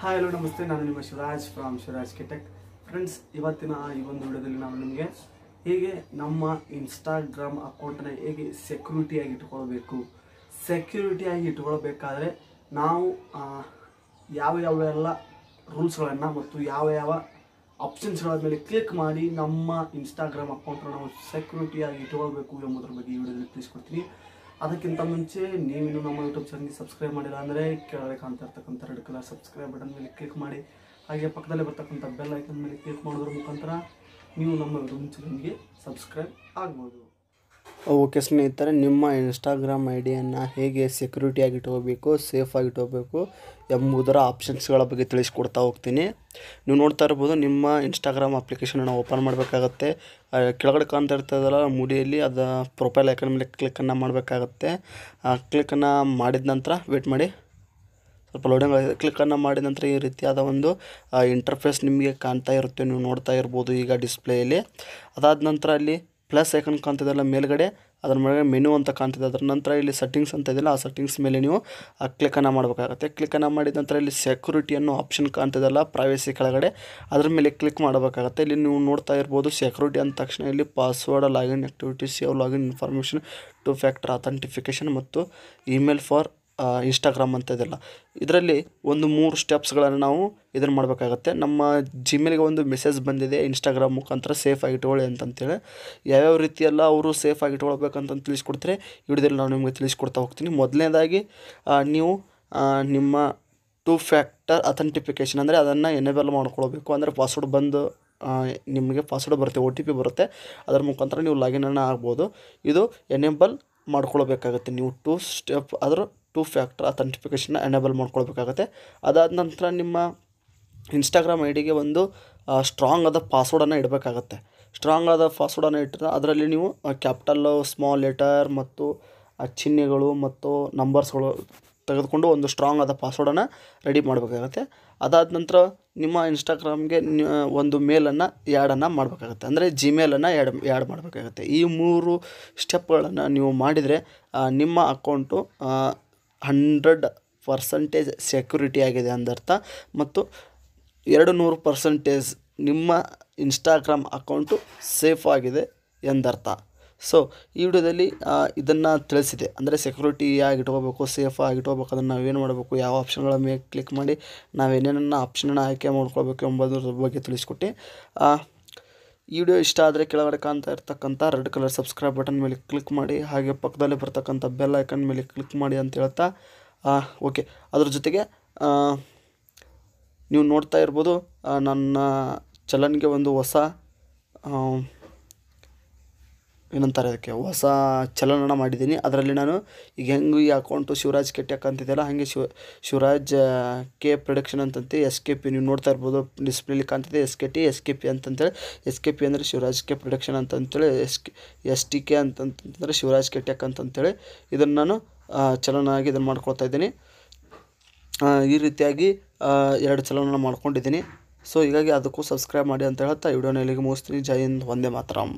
hi hello ನಮಸ್ತೆ ನಾನು ನಿಮ್ಮ Shivaraj from Shivaraj K tech friends ಇವತ್ತಿನ ಈ ಒಂದು ವಿಡಿಯೋದಲ್ಲಿ ನಾವು ನಿಮಗೆ ಹೇಗೆ ನಮ್ಮ ಇನ್ಸ್ಟಾಗ್ರಾಮ್ ಅಕೌಂಟನ್ನು ಹೇಗೆ ಸೆಕ್ಯೂರಿಟಿಯಾಗಿ ಇಟ್ಕೊಳ್ಬೇಕು ಸೆಕ್ಯೂರಿಟಿಯಾಗಿ ಇಟ್ಕೊಳ್ಬೇಕಾದ್ರೆ ನಾವು ಯಾವ ಯಾವ ಎಲ್ಲ ರೂಲ್ಸ್ಗಳನ್ನು ಮತ್ತು ಯಾವ ಯಾವ ಆಪ್ಷನ್ಸ್ಗಳ ಮೇಲೆ ಕ್ಲಿಕ್ ಮಾಡಿ ನಮ್ಮ ಇನ್ಸ್ಟಾಗ್ರಾಮ್ ಅಕೌಂಟನ್ನು ನಾವು ಸೆಕ್ಯೂರಿಟಿಯಾಗಿ ಇಟ್ಕೊಳ್ಬೇಕು ಎಂಬುದರ ಬಗ್ಗೆ ಈ ವಿಡಿಯೋದಲ್ಲಿ ತಿಳಿಸ್ಕೊಡ್ತೀನಿ ಅದಕ್ಕಿಂತ ಮುಂಚೆ ಇನ್ನು ನಮ್ಮ ಯೂಟ್ಯೂಬ್ ಚಾನಲ್ಗೆ ಸಬ್ಸ್ಕ್ರೈಬ್ ಮಾಡಿಲ್ಲ ಅಂದರೆ ಕೆಳಗೆ ಕಾಣ್ತಾ ಇರ್ತಕ್ಕಂಥ ರೆಡ್ ಕಲರ್ ಸಬ್ಸ್ಕ್ರೈಬ್ ಬಟನ್ ಮೇಲೆ ಕ್ಲಿಕ್ ಮಾಡಿ ಹಾಗೆ ಪಕ್ಕದಲ್ಲೇ ಬರ್ತಕ್ಕಂಥ ಬೆಲ್ ಐಕನ್ ಮೇಲೆ ಕ್ಲಿಕ್ ಮಾಡೋದ್ರ ಮುಖಾಂತರ ನೀವು ನಮ್ಮ ಯೂಟ್ಯೂಬ್ ಚಾನಲ್ಗೆ ಸಬ್ಸ್ಕ್ರೈಬ್ ಆಗ್ಬೋದು ಓಕೆ ಸ್ನೇಹಿತರೆ ನಿಮ್ಮ ಇನ್ಸ್ಟಾಗ್ರಾಮ್ ಐ ಡಿಯನ್ನು ಹೇಗೆ ಸೆಕ್ಯೂರಿಟಿಯಾಗಿ ಇಟ್ಕೋಬೇಕು ಸೇಫಾಗಿ ಇಟ್ಕೋಬೇಕು ಎಂಬುದರ ಆಪ್ಷನ್ಸ್ಗಳ ಬಗ್ಗೆ ತಿಳಿಸ್ಕೊಡ್ತಾ ಹೋಗ್ತೀನಿ ನೀವು ನೋಡ್ತಾ ಇರ್ಬೋದು ನಿಮ್ಮ ಇನ್ಸ್ಟಾಗ್ರಾಮ್ ಅಪ್ಲಿಕೇಶನನ್ನು ಓಪನ್ ಮಾಡಬೇಕಾಗತ್ತೆ ಕೆಳಗಡೆ ಕಾಣ್ತಾ ಇರ್ತದಲ್ಲ ಮುಡಿಯಲ್ಲಿ ಅದು ಪ್ರೊಫೈಲ್ ಐಕನ್ ಮೇಲೆ ಕ್ಲಿಕ್ಕನ್ನು ಮಾಡಬೇಕಾಗತ್ತೆ ಆ ಕ್ಲಿಕ್ಕನ್ನು ಮಾಡಿದ ನಂತರ ವೇಟ್ ಮಾಡಿ ಸ್ವಲ್ಪ ಲೋಡಿಂಗ್ ಕ್ಲಿಕ್ಕನ್ನು ಮಾಡಿದ ನಂತರ ಈ ರೀತಿಯಾದ ಒಂದು ಇಂಟರ್ಫೇಸ್ ನಿಮಗೆ ಕಾಣ್ತಾ ಇರುತ್ತೆ ನೀವು ನೋಡ್ತಾ ಇರ್ಬೋದು ಈಗ ಡಿಸ್ಪ್ಲೇಯಲ್ಲಿ ಅದಾದ ನಂತರ ಅಲ್ಲಿ ಪ್ಲಸ್ ಐಕನ್ ಕಾಣ್ತಿದ್ದಲ್ಲ ಮೇಲ್ಗಡೆ ಅದರ ಮೇಲೆ ಮೆನು ಅಂತ ಕಾಣ್ತಿದೆ ಅದರ ನಂತರ ಇಲ್ಲಿ ಸೆಟ್ಟಿಂಗ್ಸ್ ಅಂತ ಇದೆಯಲ್ಲ ಆ ಸೆಟ್ಟಿಂಗ್ಸ್ ಮೇಲೆ ನೀವು ಕ್ಲಿಕ್ಕನ್ನು ಮಾಡಬೇಕಾಗುತ್ತೆ ಕ್ಲಿಕ್ಕನ್ನು ಮಾಡಿದ ನಂತರ ಇಲ್ಲಿ ಸೆಕ್ಯೂರಿಟಿ ಅನ್ನೋ ಆಪ್ಷನ್ ಕಾಣ್ತಿದ್ದಲ್ಲ ಪ್ರೈವೇಸಿ ಕೆಳಗಡೆ ಅದರ ಮೇಲೆ ಕ್ಲಿಕ್ ಮಾಡಬೇಕಾಗುತ್ತೆ ಇಲ್ಲಿ ನೀವು ನೋಡ್ತಾ ಇರ್ಬೋದು ಸೆಕ್ಯೂರಿಟಿ ಅಂದ ತಕ್ಷಣ ಇಲ್ಲಿ ಪಾಸ್ವರ್ಡ್ ಲಾಗಿನ್ ಆ್ಯಕ್ಟಿವಿಟೀಸ್ ಯಾವ login information two factor authentication ಮತ್ತು ಇಮೇಲ್ ಫಾರ್ ಇನ್ಸ್ಟಾಗ್ರಾಮ್ ಅಂಥದ್ದೆಲ್ಲ ಇದರಲ್ಲಿ ಒಂದು ಮೂರು ಸ್ಟೆಪ್ಸ್ಗಳನ್ನು ನಾವು ಇದನ್ನು ಮಾಡಬೇಕಾಗತ್ತೆ ನಮ್ಮ ಜಿಮೇಲ್ಗೆ ಒಂದು ಮೆಸೇಜ್ ಬಂದಿದೆ ಇನ್ಸ್ಟಾಗ್ರಾಮ್ ಮುಖಾಂತರ ಸೇಫಾಗಿ ಇಟ್ಕೊಳ್ಳಿ ಅಂತಂತೇಳಿ ಯಾವ್ಯಾವ ರೀತಿಯೆಲ್ಲ ಅವರು ಸೇಫಾಗಿ ಇಟ್ಕೊಳ್ಬೇಕಂತ ತಿಳಿಸ್ಕೊಡ್ತಾರೆ ಈ ವಿಡಿಯೋದಲ್ಲಿ ನಾನು ನಿಮಗೆ ತಿಳಿಸ್ಕೊಡ್ತಾ ಹೋಗ್ತೀನಿ ಮೊದಲನೇದಾಗಿ ನೀವು ನಿಮ್ಮ ಟೂ ಫ್ಯಾಕ್ಟರ್ ಅಥೆಂಟಿಫಿಕೇಷನ್ ಅಂದರೆ ಅದನ್ನು ಎನೇಬಲ್ ಮಾಡ್ಕೊಳ್ಬೇಕು ಅಂದರೆ ಪಾಸ್ವರ್ಡ್ ಬಂದು ನಿಮಗೆ ಪಾಸ್ವರ್ಡ್ ಬರುತ್ತೆ ಒ ಟಿ ಪಿ ಬರುತ್ತೆ ಅದರ ಮುಖಾಂತರ ನೀವು ಅನ್ನು ಆಗ್ಬೋದು ಇದು ಎನೇಬಲ್ ಮಾಡ್ಕೊಳ್ಬೇಕಾಗುತ್ತೆ ನೀವು ಟೂ ಸ್ಟೆಪ್ ಅದರ ಟೂ ಫ್ಯಾಕ್ಟರ್ ಅಥೆಂಟಿಫಿಕೇಷನ್ನ ಎನೇಬಲ್ ಮಾಡ್ಕೊಳ್ಬೇಕಾಗತ್ತೆ ಅದಾದ ನಂತರ ನಿಮ್ಮ ಇನ್ಸ್ಟಾಗ್ರಾಮ್ ಐ ಡಿಗೆ ಒಂದು ಸ್ಟ್ರಾಂಗ್ ಆದ ಪಾಸ್ವರ್ಡನ್ನು ಇಡಬೇಕಾಗತ್ತೆ ಸ್ಟ್ರಾಂಗ್ ಆದ ಪಾಸ್ವರ್ಡನ್ನು ಇಟ್ಟರೆ ಅದರಲ್ಲಿ ನೀವು ಕ್ಯಾಪಿಟಲ್ಲು ಸ್ಮಾಲ್ ಲೆಟರ್ ಮತ್ತು ಚಿಹ್ನೆಗಳು ಮತ್ತು ನಂಬರ್ಸ್ಗಳು ತೆಗೆದುಕೊಂಡು ಒಂದು ಸ್ಟ್ರಾಂಗ್ ಆದ ಪಾಸ್ವರ್ಡನ್ನು ರೆಡಿ ಮಾಡಬೇಕಾಗತ್ತೆ ಅದಾದ ನಂತರ ನಿಮ್ಮ ಇನ್ಸ್ಟಾಗ್ರಾಮ್ಗೆ ಒಂದು ಮೇಲನ್ನು ಆ್ಯಡನ್ನು ಮಾಡಬೇಕಾಗತ್ತೆ ಅಂದರೆ ಜಿಮೇಲನ್ನು ಆ್ಯಡ್ ಆ್ಯಡ್ ಮಾಡಬೇಕಾಗತ್ತೆ ಈ ಮೂರು ಸ್ಟೆಪ್ಗಳನ್ನು ನೀವು ಮಾಡಿದರೆ ನಿಮ್ಮ ಅಕೌಂಟು ಹಂಡ್ರೆಡ್ ಪರ್ಸಂಟೇಜ್ ಸೆಕ್ಯುರಿಟಿ ಆಗಿದೆ ಅಂದರ್ಥ ಮತ್ತು ಎರಡು ನೂರು ಪರ್ಸಂಟೇಜ್ ನಿಮ್ಮ ಇನ್ಸ್ಟಾಗ್ರಾಮ್ ಅಕೌಂಟು ಸೇಫ್ ಆಗಿದೆ ಎಂದರ್ಥ ಸೊ ಈ ವಿಡಿಯೋದಲ್ಲಿ ಇದನ್ನು ತಿಳಿಸಿದೆ ಅಂದರೆ ಆಗಿ ಇಟ್ಕೋಬೇಕು ಸೇಫಾಗಿ ಇಟ್ಕೋಬೇಕು ಅದನ್ನು ನಾವೇನು ಮಾಡಬೇಕು ಯಾವ ಆಪ್ಷನ್ಗಳ ಮೇಲೆ ಕ್ಲಿಕ್ ಮಾಡಿ ನಾವೇನೇನನ್ನು ಆಪ್ಷನನ್ನು ಆಯ್ಕೆ ಮಾಡ್ಕೋಬೇಕು ಎಂಬುದ್ರ ಬಗ್ಗೆ ತಿಳಿಸ್ಕೊಟ್ಟು ಈ ವಿಡಿಯೋ ಇಷ್ಟ ಆದರೆ ಕೆಳಗಡೆ ಕಾಣ್ತಾ ಇರ್ತಕ್ಕಂಥ ರೆಡ್ ಕಲರ್ ಸಬ್ಸ್ಕ್ರೈಬ್ ಬಟನ್ ಮೇಲೆ ಕ್ಲಿಕ್ ಮಾಡಿ ಹಾಗೆ ಪಕ್ಕದಲ್ಲಿ ಬರ್ತಕ್ಕಂಥ ಬೆಲ್ ಐಕನ್ ಮೇಲೆ ಕ್ಲಿಕ್ ಮಾಡಿ ಅಂತ ಹೇಳ್ತಾ ಓಕೆ ಅದ್ರ ಜೊತೆಗೆ ನೀವು ನೋಡ್ತಾ ಇರ್ಬೋದು ನನ್ನ ಚಲನ್ಗೆ ಒಂದು ಹೊಸ ಏನಂತಾರೆ ಅದಕ್ಕೆ ಹೊಸ ಚಲನನ ಮಾಡಿದ್ದೀನಿ ಅದರಲ್ಲಿ ನಾನು ಈಗ ಹೆಂಗೆ ಈ ಅಕೌಂಟು ಶಿವರಾಜ್ ಕೆಟ್ಯಾಕ್ ಅಂತಿದ್ದೆಲ್ಲ ಹಾಗೆ ಶಿವ ಶಿವರಾಜ್ ಕೆ ಪ್ರೊಡಕ್ಷನ್ ಅಂತಂತೆ ಎಸ್ ಕೆ ಪಿ ನೀವು ನೋಡ್ತಾ ಇರ್ಬೋದು ಡಿಸ್ಪ್ಲೇಲಿ ಕಾಣ್ತಿದೆ S K T S K P ಅಂತಂತೇಳಿ ಎಸ್ ಕೆ ಪಿ ಅಂದರೆ ಶಿವರಾಜ್ ಕೆ ಪ್ರೊಡಕ್ಷನ್ ಅಂತಂತೇಳಿ S K S T K ಅಂತಂತಂದರೆ ಶಿವರಾಜ್ ಕೆಟ್ಯಾಕ್ ಅಂತಂತೇಳಿ ಇದನ್ನು ನಾನು ಚಲನಾಗಿ ಇದನ್ನು ಮಾಡ್ಕೊಳ್ತಾ ಇದ್ದೀನಿ ಈ ರೀತಿಯಾಗಿ ಎರಡು ಚಲನ ಮಾಡ್ಕೊಂಡಿದ್ದೀನಿ ಸೊ ಹೀಗಾಗಿ ಅದಕ್ಕೂ ಸಬ್ಸ್ಕ್ರೈಬ್ ಮಾಡಿ ಅಂತ ಹೇಳ್ತಾ ವಿಡಿಯೋನ ಇಲ್ಲಿಗೆ ಮುಗಿಸ್ತೀನಿ ಜೈ ಹಿಂದ್ ಒಂದೇ ಮಾತ್ರ